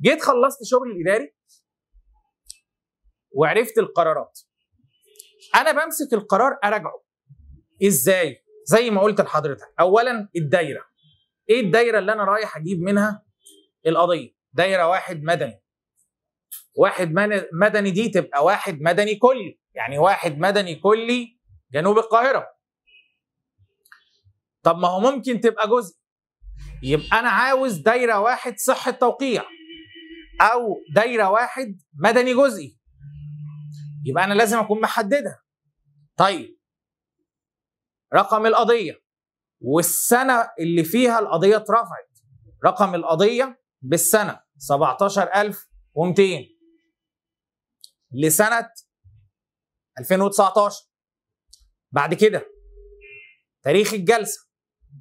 جيت خلصت شغل الاداري وعرفت القرارات انا بمسك القرار اراجعه ازاي زي ما قلت لحضرتك اولا الدايره ايه الدايره اللي انا رايح اجيب منها القضيه دايره واحد مدني واحد مدني دي تبقى واحد مدني كلي يعني واحد مدني كلي جنوب القاهره طب ما هو ممكن تبقى جزء يبقى انا عاوز دايره واحد صحه توقيع او دايره واحد مدني جزئي يبقى انا لازم اكون محددها طيب رقم القضيه والسنه اللي فيها القضيه اترفعت رقم القضيه بالسنه 17200 لسنه 2019 بعد كده تاريخ الجلسه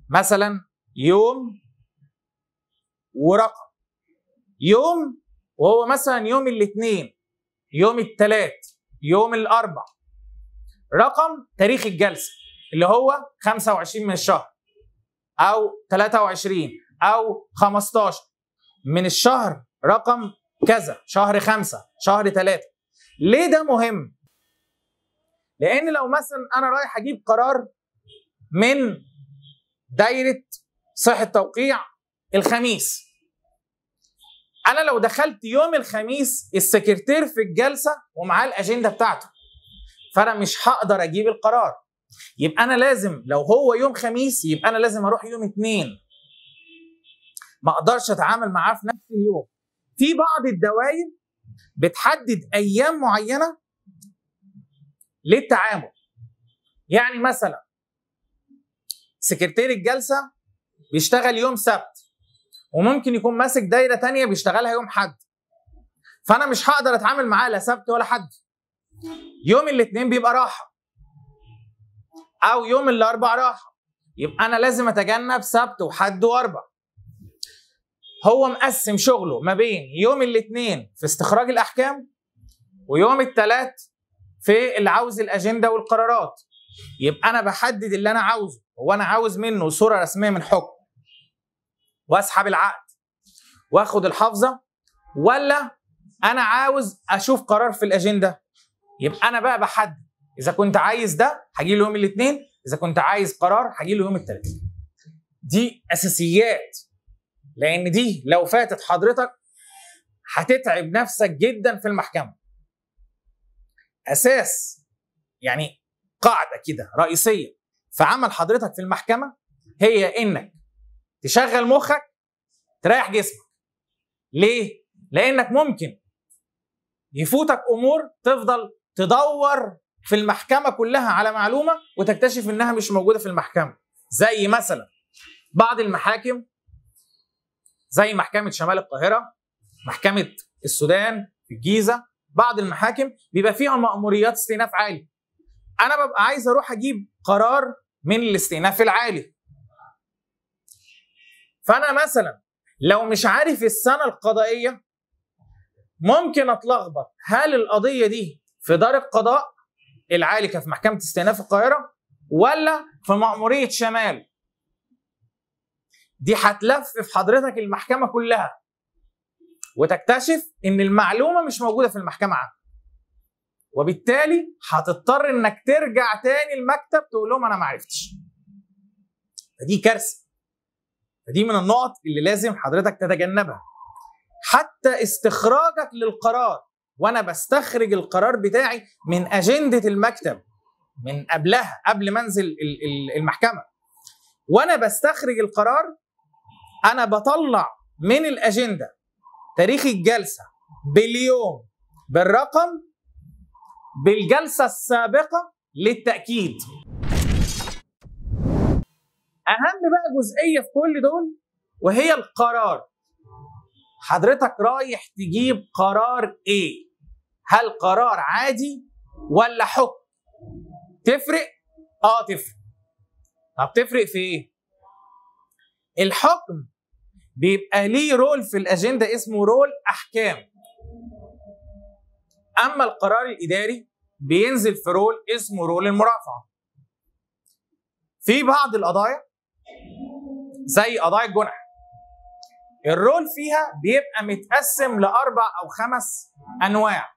مثلا يوم ورقم يوم وهو مثلا يوم الاثنين يوم الثلاث يوم الاربع رقم تاريخ الجلسه اللي هو 25 من الشهر او 23 او 15 من الشهر رقم كذا شهر خمسة شهر ثلاثة ليه ده مهم؟ لأن لو مثلا أنا رايح أجيب قرار من دايرة صحة توقيع الخميس انا لو دخلت يوم الخميس السكرتير في الجلسه ومعاه الاجنده بتاعته فانا مش هقدر اجيب القرار يبقى انا لازم لو هو يوم خميس يبقى انا لازم اروح يوم اثنين ما اقدرش اتعامل معاه في نفس اليوم في بعض الدوائر بتحدد ايام معينه للتعامل يعني مثلا سكرتير الجلسه بيشتغل يوم سبت وممكن يكون ماسك دايره تانية بيشتغلها يوم حد فانا مش هقدر اتعامل معاه لا سبت ولا حد يوم الاثنين بيبقى راحه او يوم الاربع راحه يبقى انا لازم اتجنب سبت وحد واربع هو مقسم شغله ما بين يوم الاثنين في استخراج الاحكام ويوم الثلاث في اللي عاوز الاجنده والقرارات يبقى انا بحدد اللي انا عاوزه هو انا عاوز منه صوره رسميه من حكم واسحب العقد واخد الحافظه ولا انا عاوز اشوف قرار في الاجنده يبقى انا بقى بحدد اذا كنت عايز ده هجي له يوم الاثنين اذا كنت عايز قرار هجي له يوم الثلاثاء دي اساسيات لان دي لو فاتت حضرتك هتتعب نفسك جدا في المحكمه اساس يعني قاعده كده رئيسيه في عمل حضرتك في المحكمه هي انك تشغل مخك تريح جسمك ليه؟ لانك ممكن يفوتك امور تفضل تدور في المحكمه كلها على معلومه وتكتشف انها مش موجوده في المحكمه زي مثلا بعض المحاكم زي محكمه شمال القاهره محكمه السودان في الجيزه بعض المحاكم بيبقى فيها مأموريات استئناف عالي انا ببقى عايز اروح اجيب قرار من الاستئناف العالي فانا مثلا لو مش عارف السنه القضائيه ممكن اتلخبط هل القضيه دي في دار القضاء العالي في محكمه استئناف القاهره ولا في مأموريه شمال دي هتلفف حضرتك المحكمه كلها وتكتشف ان المعلومه مش موجوده في المحكمه عامة. وبالتالي هتضطر انك ترجع تاني المكتب تقول لهم انا ما عرفتش فدي كارثه فدي من النقط اللي لازم حضرتك تتجنبها حتى استخراجك للقرار وانا بستخرج القرار بتاعي من اجنده المكتب من قبلها قبل ما انزل المحكمه وانا بستخرج القرار انا بطلع من الاجنده تاريخ الجلسه باليوم بالرقم بالجلسه السابقه للتاكيد اهم بقى جزئيه في كل دول وهي القرار حضرتك رايح تجيب قرار ايه هل قرار عادي ولا حكم تفرق اه تفرق طب تفرق في ايه الحكم بيبقى ليه رول في الاجنده اسمه رول احكام اما القرار الاداري بينزل في رول اسمه رول المرافعه في بعض القضايا زي قضايا الجنح الرول فيها بيبقى متقسم لاربع او خمس انواع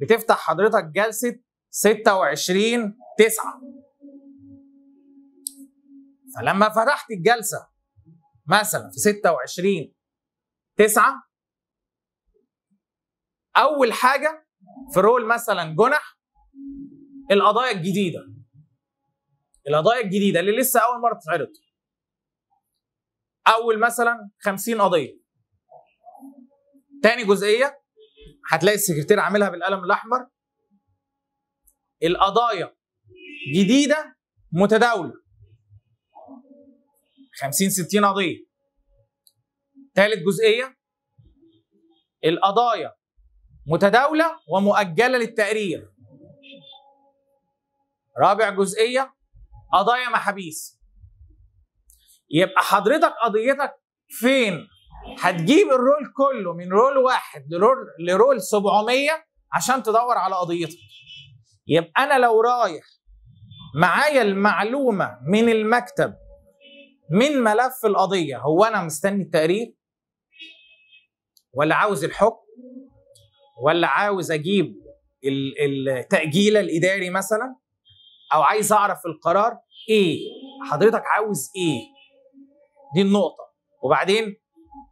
بتفتح حضرتك جلسه 26 9 فلما فتحت الجلسه مثلا في 26 9 اول حاجه في رول مثلا جنح القضايا الجديده القضايا الجديده اللي لسه اول مره تتعرض اول مثلا 50 قضيه تاني جزئيه هتلاقي السكرتير عاملها بالقلم الاحمر القضايا جديده متداوله 50 60 قضيه تالت جزئيه القضايا متداوله ومؤجله للتقرير رابع جزئيه قضايا محابيس يبقى حضرتك قضيتك فين هتجيب الرول كله من رول واحد لرول, لرول 700 عشان تدور على قضيتك يبقى انا لو رايح معايا المعلومه من المكتب من ملف القضيه هو انا مستني التقرير ولا عاوز الحكم ولا عاوز اجيب التاجيل الاداري مثلا او عايز اعرف القرار ايه حضرتك عاوز ايه دي النقطه وبعدين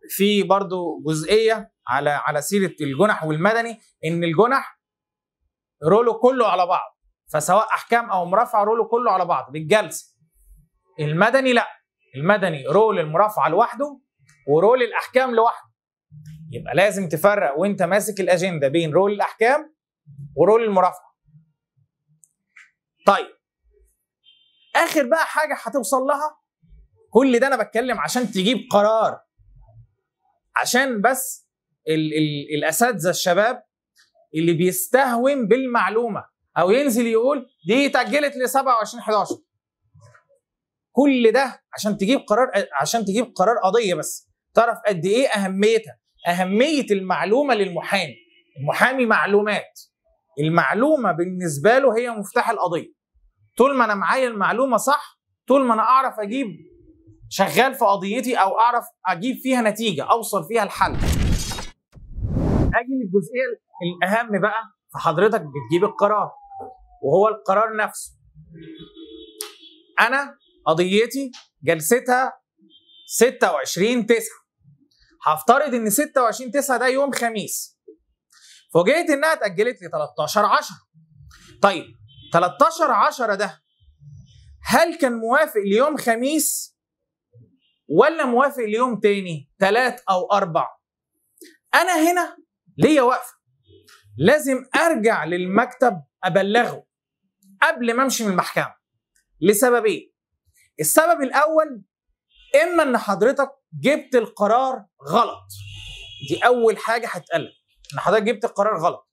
في برضو جزئيه على على سيره الجنح والمدني ان الجنح روله كله على بعض فسواء احكام او مرافعه روله كله على بعض بالجلسه المدني لا المدني رول المرافعه لوحده ورول الاحكام لوحده يبقى لازم تفرق وانت ماسك الاجنده بين رول الاحكام ورول المرافعه طيب اخر بقى حاجه هتوصل لها كل ده انا بتكلم عشان تجيب قرار عشان بس ال ال الاساتذه الشباب اللي بيستهون بالمعلومه او ينزل يقول دي اتاجلت ل 27 11 كل ده عشان تجيب قرار عشان تجيب قرار قضيه بس تعرف قد ايه اهميتها اهميه المعلومه للمحامي المحامي معلومات المعلومه بالنسبه له هي مفتاح القضيه طول ما انا معايا المعلومه صح طول ما انا اعرف اجيب شغال في قضيتي او اعرف اجيب فيها نتيجه اوصل فيها لحل اجي للجزئيه الاهم بقى فحضرتك بتجيب القرار وهو القرار نفسه انا قضيتي جلستها 26 9 هفترض ان 26 9 ده يوم خميس فوجئت انها اتاجلت ل 13 10 طيب 13 10 ده هل كان موافق ليوم خميس ولا موافق ليوم تاني ثلاث أو أربع أنا هنا ليا وقفة لازم أرجع للمكتب أبلغه قبل ما أمشي من المحكمة لسببين إيه؟ السبب الأول إما إن حضرتك جبت القرار غلط دي أول حاجة هتقلق إن حضرتك جبت القرار غلط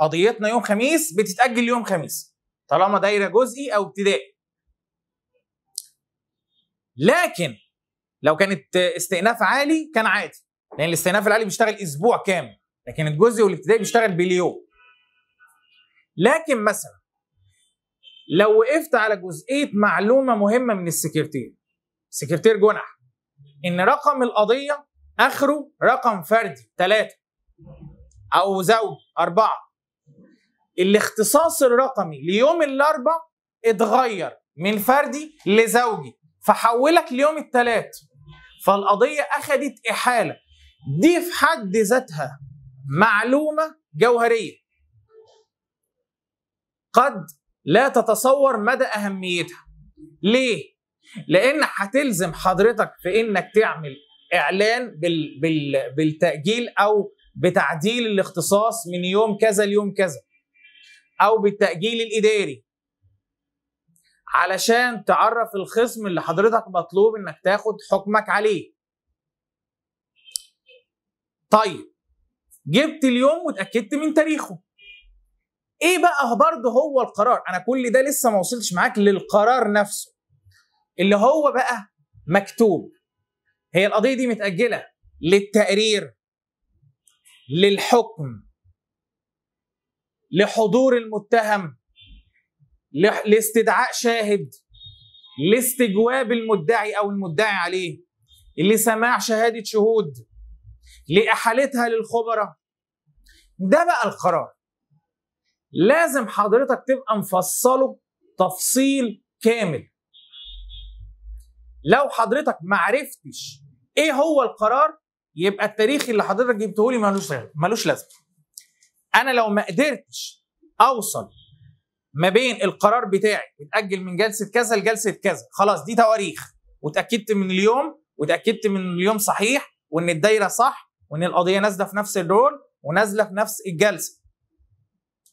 قضيتنا يوم خميس بتتأجل يوم خميس طالما دايرة جزئي أو ابتدائي لكن لو كانت استئناف عالي كان عادي لان الاستئناف العالي بيشتغل اسبوع كامل لكن الجزء والابتدائي بيشتغل باليوم لكن مثلا لو وقفت على جزئيه معلومه مهمه من السكرتير سكرتير جنح ان رقم القضيه اخره رقم فردي ثلاثه او زوج اربعه الاختصاص الرقمي ليوم الاربعاء اتغير من فردي لزوجي فحولك ليوم الثلاث فالقضية أخذت إحالة دي في حد ذاتها معلومة جوهرية قد لا تتصور مدى أهميتها ليه؟ لأن هتلزم حضرتك في إنك تعمل إعلان بال بال بالتأجيل أو بتعديل الاختصاص من يوم كذا ليوم كذا أو بالتأجيل الإداري علشان تعرف الخصم اللي حضرتك مطلوب انك تاخد حكمك عليه طيب جبت اليوم واتاكدت من تاريخه ايه بقى برضه هو القرار انا كل ده لسه ما وصلتش معاك للقرار نفسه اللي هو بقى مكتوب هي القضيه دي متاجله للتقرير للحكم لحضور المتهم لاستدعاء شاهد لاستجواب المدعي او المدعي عليه لسماع شهاده شهود لاحالتها للخبراء ده بقى القرار لازم حضرتك تبقى مفصله تفصيل كامل لو حضرتك ما عرفتش ايه هو القرار يبقى التاريخ اللي حضرتك جبته لي ملوش ملوش لازمه انا لو ما قدرتش اوصل ما بين القرار بتاعي اتاجل من جلسه كذا لجلسه كذا خلاص دي تواريخ وتاكدت من اليوم وتاكدت من اليوم صحيح وان الدايره صح وان القضيه نازله في نفس الرول ونازله في نفس الجلسه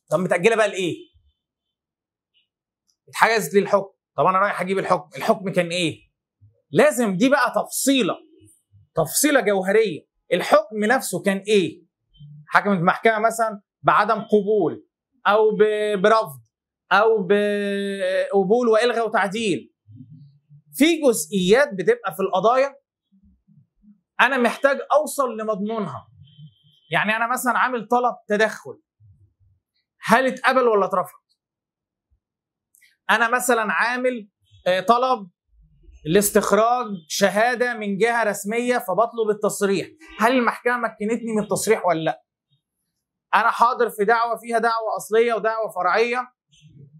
طب متاجله بقى لايه اتحجزت للحكم طب انا رايح اجيب الحكم الحكم كان ايه لازم دي بقى تفصيله تفصيله جوهريه الحكم نفسه كان ايه حكمت المحكمه مثلا بعدم قبول او برفض او بقبول والغى وتعديل في جزئيات بتبقى في القضايا انا محتاج اوصل لمضمونها يعني انا مثلا عامل طلب تدخل هل اتقبل ولا اترفض انا مثلا عامل آه، طلب لاستخراج شهاده من جهه رسميه فبطلب التصريح هل المحكمه مكنتني من التصريح ولا لا انا حاضر في دعوه فيها دعوه اصليه ودعوه فرعيه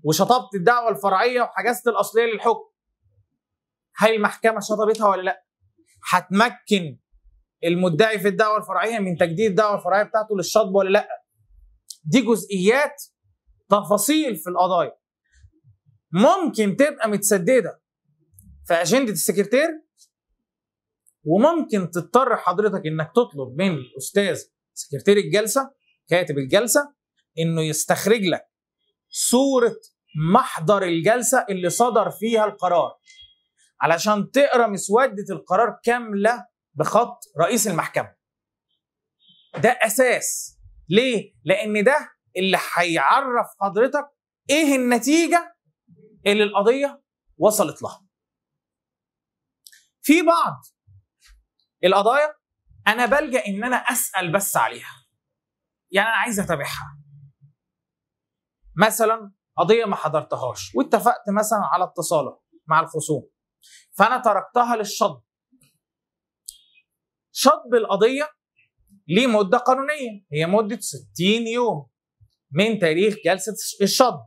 وشطبت الدعوه الفرعيه وحجزت الاصليه للحكم هل المحكمه شطبتها ولا لا هتمكن المدعي في الدعوه الفرعيه من تجديد الدعوه الفرعيه بتاعته للشطب ولا لا دي جزئيات تفاصيل في القضايا ممكن تبقى متسدده في اجنده السكرتير وممكن تضطر حضرتك انك تطلب من الاستاذ سكرتير الجلسه كاتب الجلسه انه يستخرج لك صورة محضر الجلسة اللي صدر فيها القرار علشان تقرا مسودة القرار كاملة بخط رئيس المحكمة ده أساس ليه؟ لأن ده اللي هيعرف حضرتك إيه النتيجة اللي القضية وصلت لها في بعض القضايا أنا بلجأ إن أنا أسأل بس عليها يعني أنا عايز أتابعها مثلا قضيه ما حضرتهاش واتفقت مثلا على التصالح مع الخصوم فانا تركتها للشطب شطب القضيه ليه مده قانونيه هي مده 60 يوم من تاريخ جلسه الشطب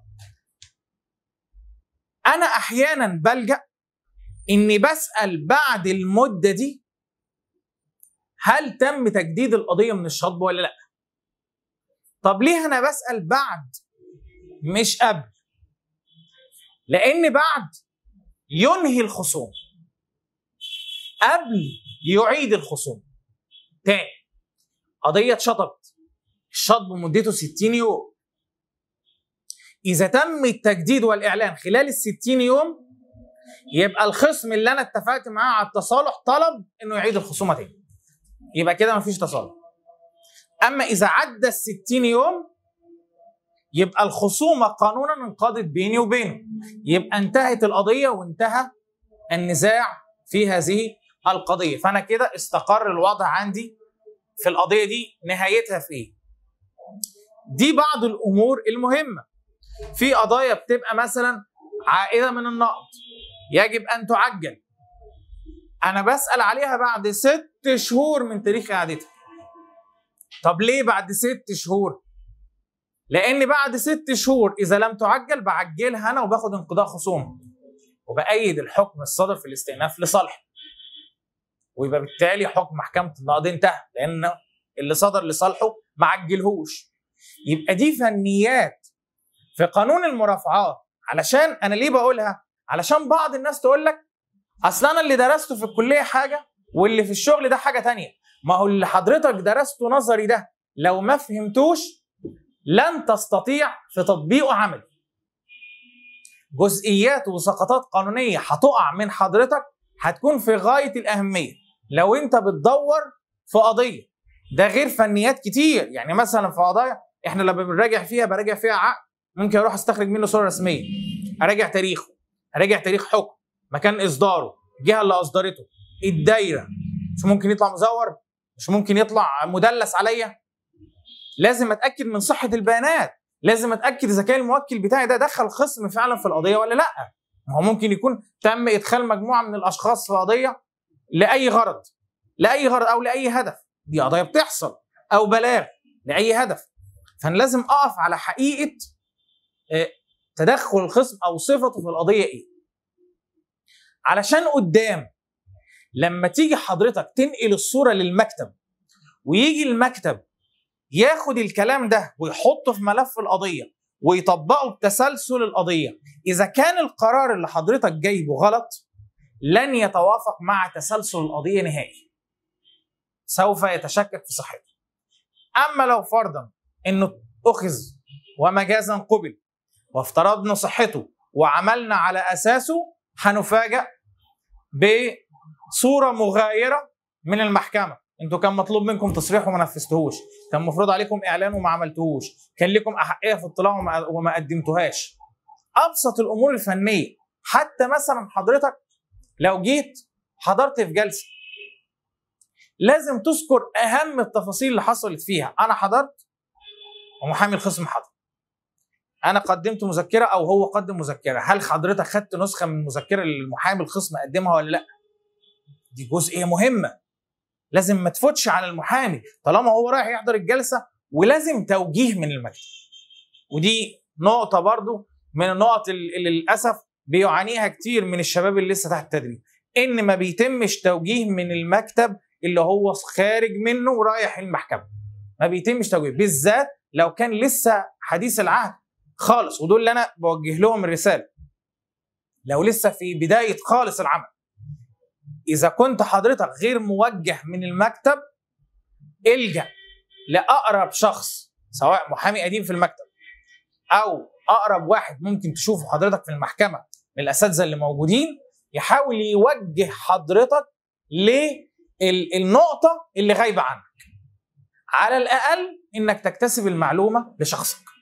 انا احيانا بلجا اني بسال بعد المده دي هل تم تجديد القضيه من الشطب ولا لا طب ليه انا بسال بعد مش قبل لأن بعد ينهي الخصوم قبل يعيد الخصوم تاني قضية اتشطبت الشطب مدته 60 يوم إذا تم التجديد والإعلان خلال ال 60 يوم يبقى الخصم اللي أنا اتفقت معاه على التصالح طلب إنه يعيد الخصومة تاني يبقى كده مفيش تصالح أما إذا عدى ال 60 يوم يبقى الخصومة قانونا انقضت بيني وبينه يبقى انتهت القضية وانتهى النزاع في هذه القضية فأنا كده استقر الوضع عندي في القضية دي نهايتها في إيه دي بعض الأمور المهمة في قضايا بتبقى مثلا عائدة من النقد يجب أن تعجل أنا بسأل عليها بعد ست شهور من تاريخ قعدتها طب ليه بعد ست شهور لان بعد ست شهور اذا لم تعجل بعجلها انا وباخد انقضاء خصوم وبأيد الحكم الصادر في الاستئناف لصالحي ويبقى بالتالي حكم محكمه النقض انتهى لان اللي صدر لصالحه ما عجلهوش يبقى دي فنيات في قانون المرافعات علشان انا ليه بقولها علشان بعض الناس تقول لك اصل انا اللي درسته في الكليه حاجه واللي في الشغل ده حاجه تانية ما هو اللي حضرتك درسته نظري ده لو ما فهمتوش لن تستطيع في تطبيقه عمل جزئيات وسقطات قانونية هتقع من حضرتك هتكون في غاية الأهمية لو أنت بتدور في قضية ده غير فنيات كتير يعني مثلا في قضايا احنا لما بنراجع فيها براجع فيها عقد ممكن اروح استخرج منه صوره رسميه اراجع تاريخه اراجع تاريخ حكم مكان اصداره الجهه اللي اصدرته الدايره مش ممكن يطلع مزور مش ممكن يطلع مدلس عليا لازم اتاكد من صحه البيانات لازم اتاكد اذا كان الموكل بتاعي ده دخل خصم فعلا في القضيه ولا لا ما هو ممكن يكون تم ادخال مجموعه من الاشخاص في قضيه لاي غرض لاي غرض او لاي هدف دي قضيه بتحصل او بلاغ لاي هدف فانا لازم اقف على حقيقه آه، تدخل الخصم او صفته في القضيه ايه علشان قدام لما تيجي حضرتك تنقل الصوره للمكتب ويجي المكتب ياخد الكلام ده ويحطه في ملف القضيه ويطبقه بتسلسل القضيه اذا كان القرار اللي حضرتك جايبه غلط لن يتوافق مع تسلسل القضيه نهائي سوف يتشكك في صحته اما لو فرضا انه اخذ ومجازا قبل وافترضنا صحته وعملنا على اساسه هنفاجأ بصوره مغايره من المحكمه انتوا كان مطلوب منكم تصريح وما نفذتوهوش كان مفروض عليكم اعلان وما عملتوهوش كان لكم احقيه في الطلاع وما قدمتوهاش ابسط الامور الفنيه حتى مثلا حضرتك لو جيت حضرت في جلسه لازم تذكر اهم التفاصيل اللي حصلت فيها انا حضرت ومحامي الخصم حضر انا قدمت مذكره او هو قدم مذكره هل حضرتك خدت نسخه من المذكره اللي المحامي الخصم قدمها ولا لا دي جزئيه مهمه لازم ما تفوتش على المحامي طالما هو رايح يحضر الجلسه ولازم توجيه من المكتب ودي نقطه برضو من النقط اللي للاسف بيعانيها كتير من الشباب اللي لسه تحت التدريب ان ما بيتمش توجيه من المكتب اللي هو خارج منه ورايح المحكمه ما بيتمش توجيه بالذات لو كان لسه حديث العهد خالص ودول اللي انا بوجه لهم الرساله لو لسه في بدايه خالص العمل اذا كنت حضرتك غير موجه من المكتب الجا لاقرب شخص سواء محامي قديم في المكتب او اقرب واحد ممكن تشوفه حضرتك في المحكمه من الاساتذه اللي موجودين يحاول يوجه حضرتك للنقطه اللي غايبه عنك على الاقل انك تكتسب المعلومه لشخصك